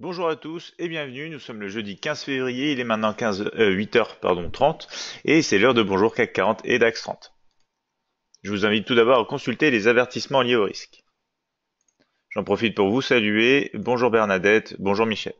Bonjour à tous et bienvenue, nous sommes le jeudi 15 février, il est maintenant 15, euh, 8h30 et c'est l'heure de Bonjour CAC 40 et DAX 30. Je vous invite tout d'abord à consulter les avertissements liés au risque. J'en profite pour vous saluer, bonjour Bernadette, bonjour Michel.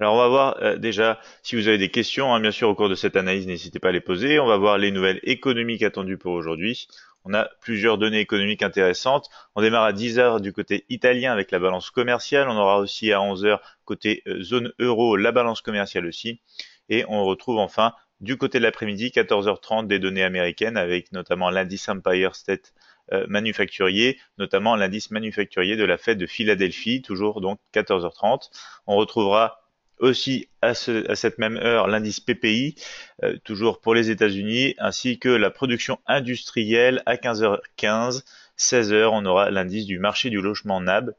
Alors on va voir euh, déjà si vous avez des questions, hein, bien sûr au cours de cette analyse n'hésitez pas à les poser, on va voir les nouvelles économiques attendues pour aujourd'hui, on a plusieurs données économiques intéressantes. On démarre à 10h du côté italien avec la balance commerciale. On aura aussi à 11h côté euh, zone euro la balance commerciale aussi. Et on retrouve enfin du côté de l'après-midi, 14h30, des données américaines avec notamment l'indice Empire State euh, manufacturier, notamment l'indice manufacturier de la fête de Philadelphie, toujours donc 14h30. On retrouvera aussi à, cette même heure l'indice PPI, euh, toujours pour les États-Unis, ainsi que la production industrielle à 15h15. 16h, on aura l'indice du marché du logement NAB.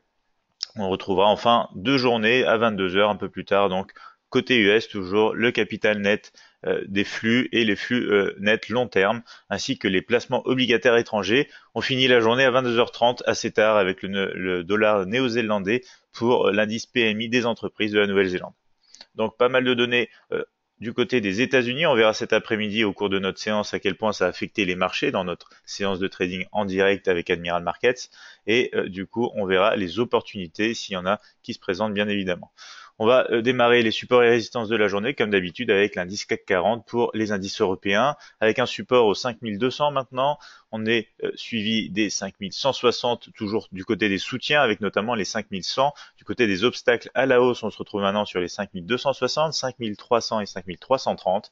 On retrouvera enfin deux journées à 22h un peu plus tard, donc côté US toujours le capital net euh, des flux et les flux euh, nets long terme, ainsi que les placements obligataires étrangers. On finit la journée à 22h30 assez tard avec le, le dollar néo-zélandais pour l'indice PMI des entreprises de la Nouvelle-Zélande. Donc pas mal de données euh, du côté des États-Unis. On verra cet après-midi au cours de notre séance à quel point ça a affecté les marchés dans notre séance de trading en direct avec Admiral Markets. Et euh, du coup, on verra les opportunités s'il y en a qui se présentent bien évidemment. On va euh, démarrer les supports et résistances de la journée, comme d'habitude, avec l'indice CAC 40 pour les indices européens, avec un support aux 5200 maintenant. On est euh, suivi des 5160, toujours du côté des soutiens, avec notamment les 5100. Du côté des obstacles à la hausse, on se retrouve maintenant sur les 5260, 5300 et 5330.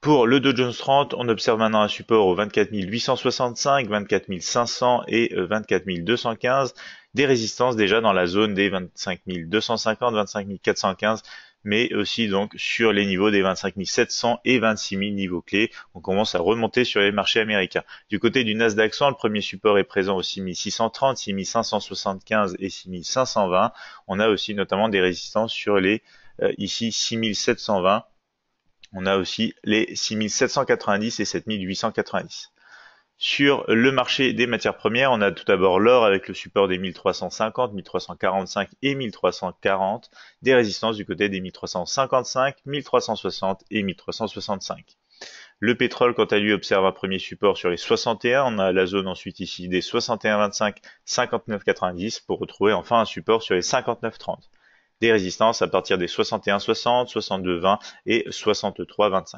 Pour le Dow Jones 30, on observe maintenant un support au 24 865, 24 500 et 24 euh, 215, des résistances déjà dans la zone des 25 250, 25 415, mais aussi donc sur les niveaux des 25 700 et 26 000 niveaux clés. On commence à remonter sur les marchés américains. Du côté du Nasdaq 100, le premier support est présent au 6 6575 et 6520. On a aussi notamment des résistances sur les euh, ici 6720 on a aussi les 6790 et 7890. Sur le marché des matières premières, on a tout d'abord l'or avec le support des 1350, 1345 et 1340, des résistances du côté des 1355, 1360 et 1365. Le pétrole, quant à lui, observe un premier support sur les 61. On a la zone ensuite ici des 61,25, 59,90 pour retrouver enfin un support sur les 59,30 des résistances à partir des 61,60, 62,20 et 63,25.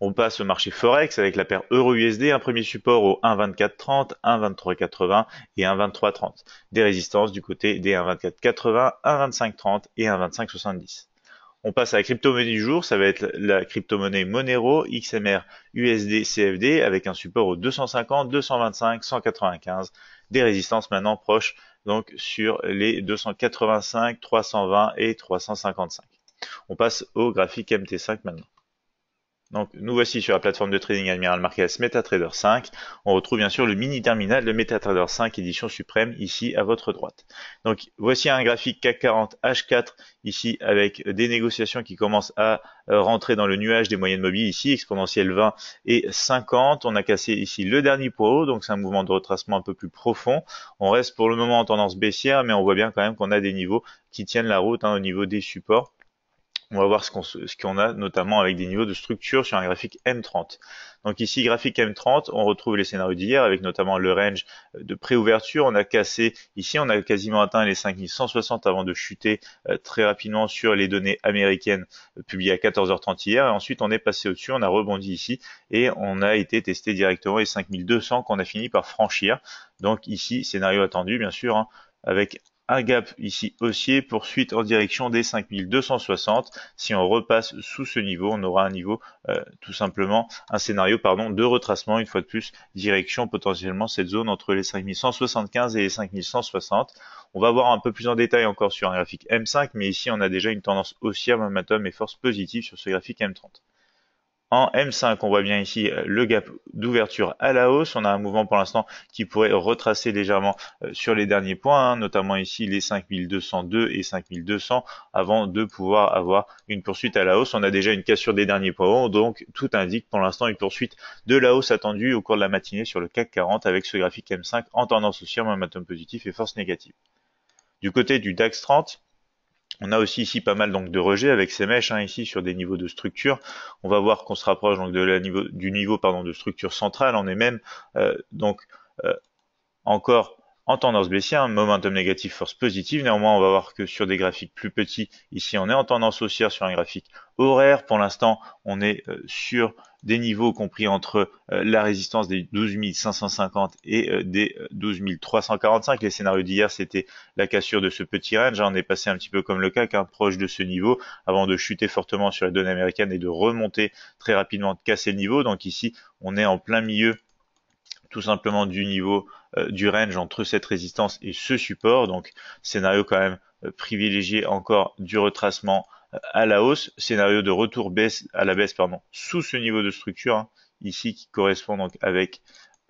On passe au marché Forex avec la paire Euro-USD, un premier support au 1,2430, 1,2380 et 1,2330. Des résistances du côté des 1,2480, 1,2530 et 1,2570. On passe à la crypto-monnaie du jour, ça va être la crypto-monnaie Monero XMR USD CFD avec un support au 250, 225, 195, des résistances maintenant proches donc sur les 285, 320 et 355. On passe au graphique MT5 maintenant. Donc nous voici sur la plateforme de trading Admiral Marquez MetaTrader 5. On retrouve bien sûr le mini terminal de MetaTrader 5 édition suprême ici à votre droite. Donc voici un graphique CAC 40 H4 ici avec des négociations qui commencent à euh, rentrer dans le nuage des moyennes mobiles ici, exponentielle 20 et 50. On a cassé ici le dernier point haut, donc c'est un mouvement de retracement un peu plus profond. On reste pour le moment en tendance baissière, mais on voit bien quand même qu'on a des niveaux qui tiennent la route hein, au niveau des supports on va voir ce qu'on a, notamment avec des niveaux de structure sur un graphique M30. Donc ici, graphique M30, on retrouve les scénarios d'hier avec notamment le range de préouverture. On a cassé, ici, on a quasiment atteint les 5160 avant de chuter euh, très rapidement sur les données américaines euh, publiées à 14h30 hier. Et ensuite, on est passé au-dessus, on a rebondi ici et on a été testé directement les 5200 qu'on a fini par franchir. Donc ici, scénario attendu, bien sûr, hein, avec un gap ici haussier, poursuite en direction des 5260. Si on repasse sous ce niveau, on aura un niveau euh, tout simplement, un scénario pardon, de retracement, une fois de plus, direction potentiellement cette zone entre les 5175 et les 5160. On va voir un peu plus en détail encore sur un graphique M5, mais ici on a déjà une tendance haussière, momentum et force positive sur ce graphique M30. En M5, on voit bien ici euh, le gap d'ouverture à la hausse. On a un mouvement pour l'instant qui pourrait retracer légèrement euh, sur les derniers points, hein, notamment ici les 5202 et 5200, avant de pouvoir avoir une poursuite à la hausse. On a déjà une cassure des derniers points hauts, donc tout indique pour l'instant une poursuite de la hausse attendue au cours de la matinée sur le CAC 40 avec ce graphique M5 en tendance haussière, momentum positif et force négative. Du côté du DAX 30, on a aussi ici pas mal donc de rejets avec ces mèches hein, ici sur des niveaux de structure. On va voir qu'on se rapproche donc de niveau, du niveau pardon, de structure centrale. On est même euh, donc euh, encore en tendance baissière, un hein, momentum négatif, force positive. Néanmoins, on va voir que sur des graphiques plus petits, ici on est en tendance haussière sur un graphique horaire. Pour l'instant, on est euh, sur des niveaux compris entre euh, la résistance des 12 550 et euh, des 12 euh, 345. Les scénarios d'hier, c'était la cassure de ce petit range. Hein. On est passé un petit peu comme le CAC, hein, proche de ce niveau, avant de chuter fortement sur les données américaines et de remonter très rapidement, de casser le niveau. Donc ici, on est en plein milieu tout simplement du niveau du range entre cette résistance et ce support. Donc scénario quand même privilégié encore du retracement à la hausse, scénario de retour baisse à la baisse pardon, sous ce niveau de structure hein, ici qui correspond donc avec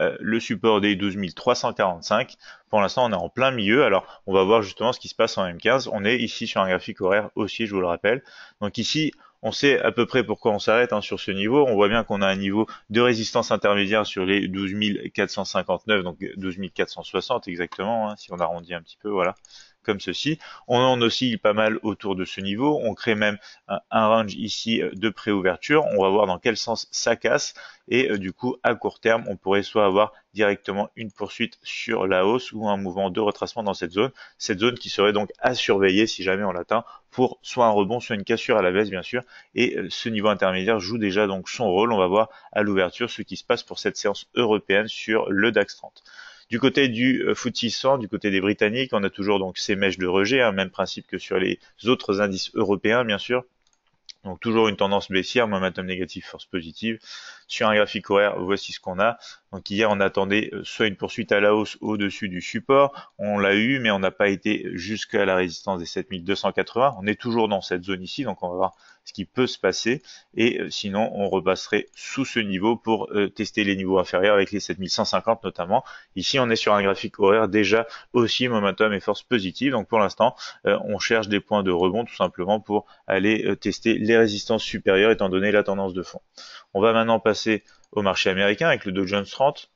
euh, le support des 12345 Pour l'instant, on est en plein milieu. Alors, on va voir justement ce qui se passe en M15. On est ici sur un graphique horaire aussi je vous le rappelle. Donc ici, on sait à peu près pourquoi on s'arrête hein, sur ce niveau. On voit bien qu'on a un niveau de résistance intermédiaire sur les 12 459, donc 12 460 exactement, hein, si on arrondit un petit peu, voilà, comme ceci. On en oscille pas mal autour de ce niveau. On crée même un, range ici euh, de préouverture. On va voir dans quel sens ça casse. Et euh, du coup, à court terme, on pourrait soit avoir directement une poursuite sur la hausse ou un mouvement de retracement dans cette zone. Cette zone qui serait donc à surveiller si jamais on l'atteint pour soit un rebond, soit une cassure à la baisse bien sûr. Et euh, ce niveau intermédiaire joue déjà donc son rôle. On va voir à l'ouverture ce qui se passe pour cette séance européenne sur le DAX 30. Du côté du euh, FTSE 100, du côté des Britanniques, on a toujours donc ces mèches de rejet, hein, même principe que sur les autres indices européens bien sûr. Donc toujours une tendance baissière, momentum négatif, force positive. Sur un graphique horaire, voici ce qu'on a. Donc hier, on attendait euh, soit une poursuite à la hausse au-dessus du support, on l'a eu, mais on n'a pas été jusqu'à la résistance des 7280. On est toujours dans cette zone ici, donc on va voir ce qui peut se passer. Et euh, sinon, on repasserait sous ce niveau pour euh, tester les niveaux inférieurs avec les 7150 notamment. Ici, on est sur un graphique horaire déjà aussi momentum et force positive. Donc pour l'instant, on cherche des points de rebond tout simplement pour aller tester les résistances supérieures étant donné la tendance de fond. On va maintenant passer au marché américain avec le Dow Jones 30.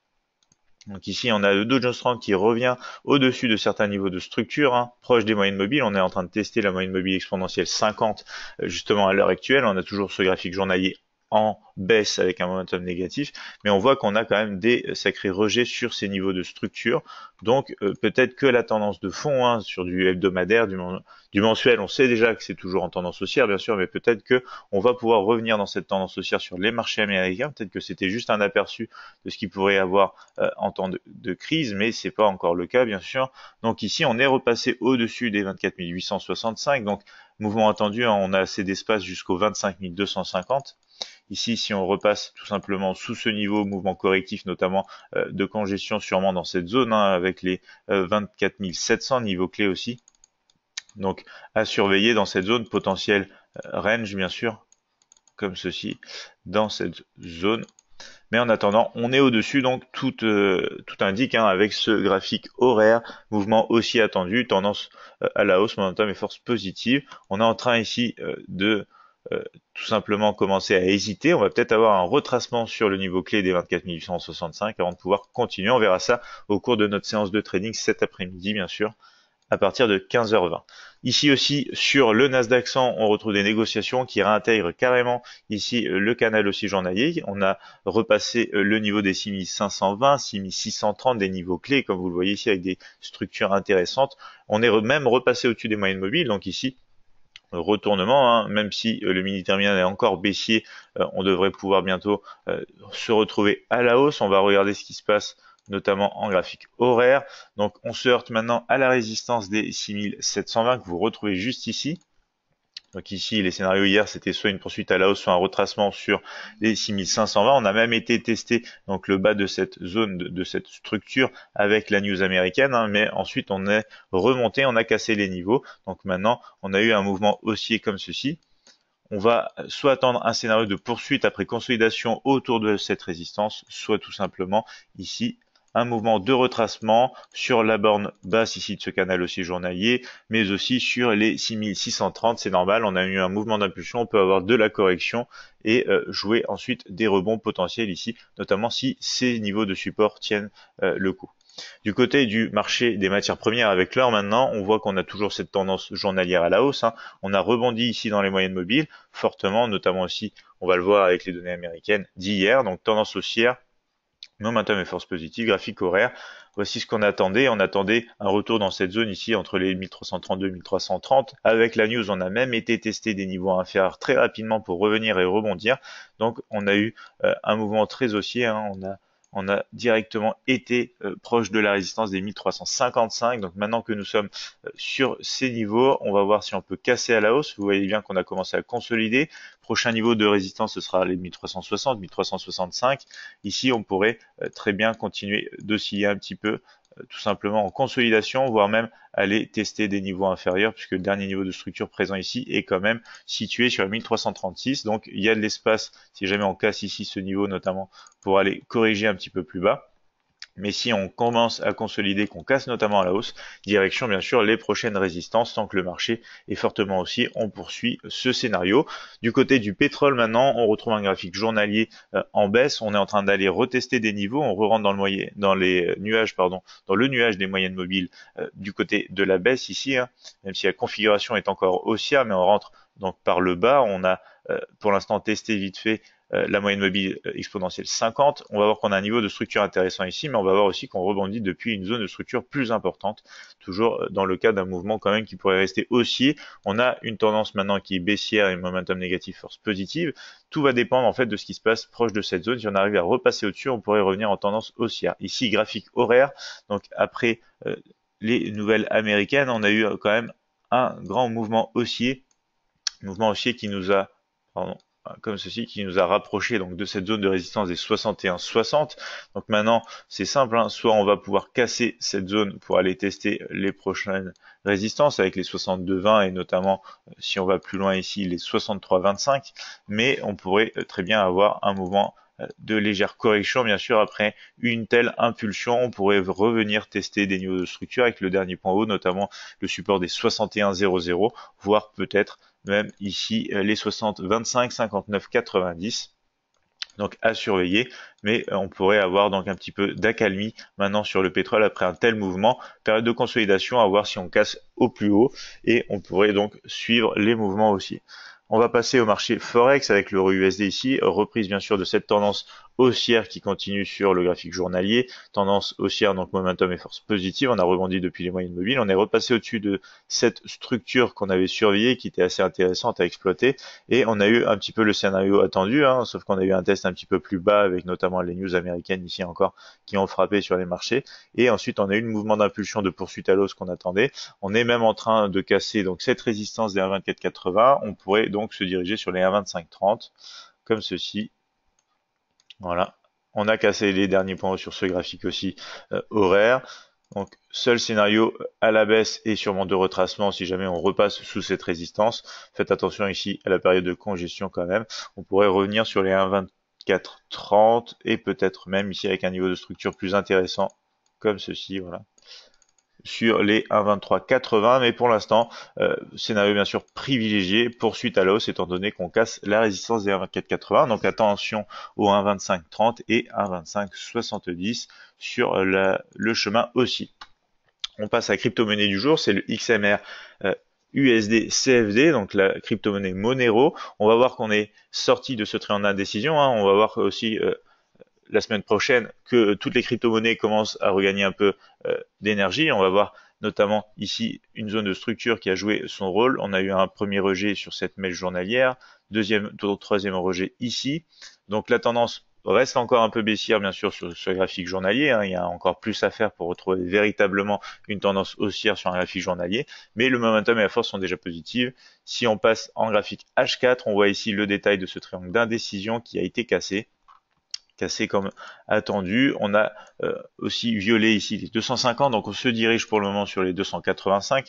Donc ici, on a le Dow Jones 30 qui revient au-dessus de certains niveaux de structure, hein, proche des moyennes mobiles. On est en train de tester la moyenne mobile exponentielle 50 euh, justement à l'heure actuelle. On a toujours ce graphique journalier en baisse avec un momentum négatif, mais on voit qu'on a quand même des euh, sacrés rejets sur ces niveaux de structure. Donc euh, peut-être que la tendance de fond hein, sur du hebdomadaire, du, mensuel, on sait déjà que c'est toujours en tendance haussière bien sûr, mais peut-être que on va pouvoir revenir dans cette tendance haussière sur les marchés américains. Peut-être que c'était juste un aperçu de ce qu'il pourrait y avoir euh, en temps de, crise, mais c'est pas encore le cas bien sûr. Donc ici on est repassé au-dessus des 24 865, donc mouvement attendu, hein, on a assez d'espace jusqu'aux 25 250. Ici, si on repasse tout simplement sous ce niveau, mouvement correctif notamment euh, de congestion sûrement dans cette zone, hein, avec les 24 euh, 700 niveaux clés aussi. Donc à surveiller dans cette zone, potentiel euh, range bien sûr, comme ceci, dans cette zone. Mais en attendant, on est au-dessus, donc tout, tout indique hein, avec ce graphique horaire, mouvement aussi attendu, tendance à la hausse, momentum et force positive. On est en train ici de euh, tout simplement commencer à hésiter. On va peut-être avoir un retracement sur le niveau clé des 24 865 avant de pouvoir continuer. On verra ça au cours de notre séance de trading cet après-midi, bien sûr, à partir de 15h20. Ici aussi, sur le Nasdaq 100, on retrouve des négociations qui réintègrent carrément ici le canal aussi journalier. On a repassé euh, le niveau des 6520, 6630, des niveaux clés, comme vous le voyez ici, avec des structures intéressantes. On est même repassé au-dessus des moyennes mobiles, donc ici, retournement, hein, même si euh, le mini terminal est encore baissier, euh, on devrait pouvoir bientôt euh, se retrouver à la hausse. On va regarder ce qui se passe notamment en graphique horaire. Donc on se heurte maintenant à la résistance des 6720 que vous retrouvez juste ici. Donc ici, les scénarios hier, c'était soit une poursuite à la hausse, soit un retracement sur les 6520. On a même été testé donc le bas de cette zone, de, cette structure avec la news américaine, hein, mais ensuite on est remonté, on a cassé les niveaux. Donc maintenant, on a eu un mouvement haussier comme ceci on va soit attendre un scénario de poursuite après consolidation autour de cette résistance, soit tout simplement ici un mouvement de retracement sur la borne basse ici de ce canal aussi journalier, mais aussi sur les 6630, c'est normal, on a eu un mouvement d'impulsion, on peut avoir de la correction et euh, jouer ensuite des rebonds potentiels ici, notamment si ces niveaux de support tiennent euh, le coup. Du côté du marché des matières premières avec l'heure maintenant, on voit qu'on a toujours cette tendance journalière à la hausse. Hein. On a rebondi ici dans les moyennes mobiles, fortement, notamment aussi, on va le voir avec les données américaines d'hier, donc tendance haussière Momentum et force forces graphique horaire. Voici ce qu'on attendait. On attendait un retour dans cette zone ici entre les 1332 et 1330. Avec la news, on a même été testé des niveaux inférieurs très rapidement pour revenir et rebondir. Donc on a eu euh, un mouvement très haussier. Hein. On a on a directement été euh, proche de la résistance des 1355. Donc maintenant que nous sommes euh, sur ces niveaux, on va voir si on peut casser à la hausse. Vous voyez bien qu'on a commencé à consolider. Prochain niveau de résistance, ce sera les 1360, 1365. Ici, on pourrait euh, très bien continuer d'osciller un petit peu euh, tout simplement en consolidation, voire même aller tester des niveaux inférieurs, puisque le dernier niveau de structure présent ici est quand même situé sur 1336. Donc il y a de l'espace, si jamais on casse ici ce niveau notamment, pour aller corriger un petit peu plus bas. Mais si on commence à consolider, qu'on casse notamment à la hausse, direction bien sûr les prochaines résistances, tant que le marché est fortement haussier, on poursuit ce scénario. Du côté du pétrole maintenant, on retrouve un graphique journalier euh, en baisse, on est en train d'aller retester des niveaux, on re rentre dans le dans les euh, nuages, dans le nuage des moyennes mobiles euh, du côté de la baisse ici, hein. même si la configuration est encore haussière, mais on rentre donc par le bas, on a euh, pour l'instant tester vite fait euh, la moyenne mobile euh, exponentielle 50. On va voir qu'on a un niveau de structure intéressant ici, mais on va voir aussi qu'on rebondit depuis une zone de structure plus importante, toujours dans le cas d'un mouvement quand même qui pourrait rester haussier. On a une tendance maintenant qui est baissière et momentum négatif, force positive. Tout va dépendre en fait de ce qui se passe proche de cette zone. Si on arrive à repasser au-dessus, on pourrait revenir en tendance haussière. Ici, graphique horaire, donc après les nouvelles américaines, on a eu quand même un grand mouvement haussier, mouvement haussier qui nous a Hein, comme ceci qui nous a rapproché donc de cette zone de résistance des 61-60. Donc maintenant c'est simple, hein. soit on va pouvoir casser cette zone pour aller tester les prochaines résistances avec les 62-20 et notamment euh, si on va plus loin ici les 63-25, mais on pourrait euh, très bien avoir un mouvement euh, de légère correction, bien sûr, après une telle impulsion, on pourrait revenir tester des niveaux de structure avec le dernier point haut, notamment le support des 61.00, voire peut-être même ici euh, les 60, 25, 59, 90. Donc à surveiller, mais euh, on pourrait avoir donc un petit peu d'accalmie maintenant sur le pétrole après un tel mouvement, période de consolidation à voir si on casse au plus haut et on pourrait donc suivre les mouvements aussi. On va passer au marché Forex avec l'euro USD ici, reprise bien sûr de cette tendance haussière qui continue sur le graphique journalier, tendance haussière donc momentum et force positive, on a rebondi depuis les moyennes mobiles, on est repassé au-dessus de cette structure qu'on avait surveillée qui était assez intéressante à exploiter et on a eu un petit peu le scénario attendu, hein, sauf qu'on a eu un test un petit peu plus bas avec notamment les news américaines ici encore qui ont frappé sur les marchés et ensuite on a eu le mouvement d'impulsion de poursuite à l'os qu'on attendait, on est même en train de casser donc cette résistance des 1,2480 on pourrait donc se diriger sur les 30 comme ceci. Voilà. On a cassé les derniers points sur ce graphique aussi euh, horaire. Donc seul scénario à la baisse et sûrement de retracement si jamais on repasse sous cette résistance. Faites attention ici à la période de congestion quand même. On pourrait revenir sur les 30 et peut-être même ici avec un niveau de structure plus intéressant comme ceci. Voilà sur les 1,23,80. Mais pour l'instant, euh, scénario bien sûr privilégié, poursuite à la hausse étant donné qu'on casse la résistance des 1,24,80. Donc attention aux 1,25,30 et 1,25,70 sur le chemin aussi. On passe à crypto-monnaie du jour, c'est le XMR. USD euh, CFD, donc la crypto-monnaie Monero. On va voir qu'on est sorti de ce trait en indécision. Hein. On va voir aussi euh, la semaine prochaine que toutes les crypto-monnaies commencent à regagner un peu euh, d'énergie. On va voir notamment ici une zone de structure qui a joué son rôle. On a eu un premier rejet sur cette mèche journalière, deuxième, troisième rejet ici. Donc la tendance reste encore un peu baissière bien sûr sur ce graphique journalier. Hein. Il y a encore plus à faire pour retrouver véritablement une tendance haussière sur un graphique journalier. Mais le momentum et la force sont déjà positives. Si on passe en graphique H4, on voit ici le détail de ce triangle d'indécision qui a été cassé c'est comme attendu. On a euh, aussi violé ici les 250, donc on se dirige pour le moment sur les 285.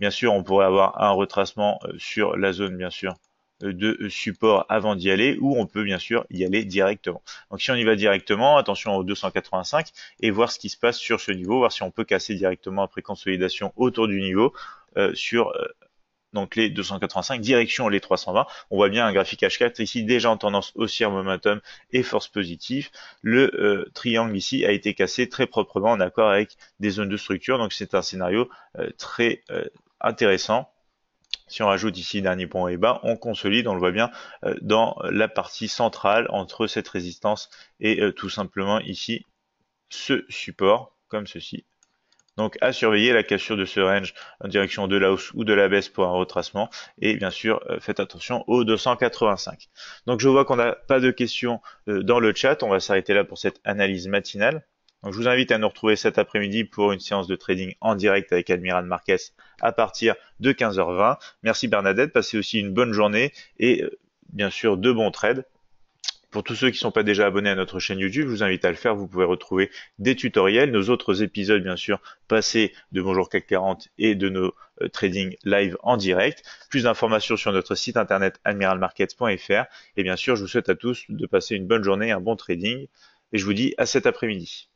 Bien sûr, on pourrait avoir un retracement euh, sur la zone, bien sûr, euh, de support avant d'y aller, ou on peut bien sûr y aller directement. Donc si on y va directement, attention aux 285 et voir ce qui se passe sur ce niveau, voir si on peut casser directement après consolidation autour du niveau sur donc les 285, direction les 320. On voit bien un graphique H4 ici déjà en tendance haussière momentum et force positive. Le euh, triangle ici a été cassé très proprement en accord avec des zones de structure. Donc c'est un scénario euh, très euh, intéressant. Si on rajoute ici dernier point et bas, on consolide, on le voit bien, dans la partie centrale entre cette résistance et tout simplement ici ce support comme ceci. Donc à surveiller la cassure de ce range en direction de la hausse ou de la baisse pour un retracement. Et bien sûr, euh, faites attention au 285. Donc je vois qu'on n'a pas de questions euh, dans le chat. On va s'arrêter là pour cette analyse matinale. je vous invite à nous retrouver cet après-midi pour une séance de trading en direct avec Admiral Marquez à partir de 15h20. Merci Bernadette, passez aussi une bonne journée et euh, bien sûr de bons trades. Pour tous ceux qui ne sont pas déjà abonnés à notre chaîne YouTube, je vous invite à le faire. Vous pouvez retrouver des tutoriels, nos autres épisodes bien sûr passés de Bonjour CAC 40 et de nos euh, trading live en direct. Plus d'informations sur notre site internet admiralmarkets.fr. Et bien sûr, je vous souhaite à tous de passer une bonne journée, un bon trading. Et je vous dis à cet après-midi.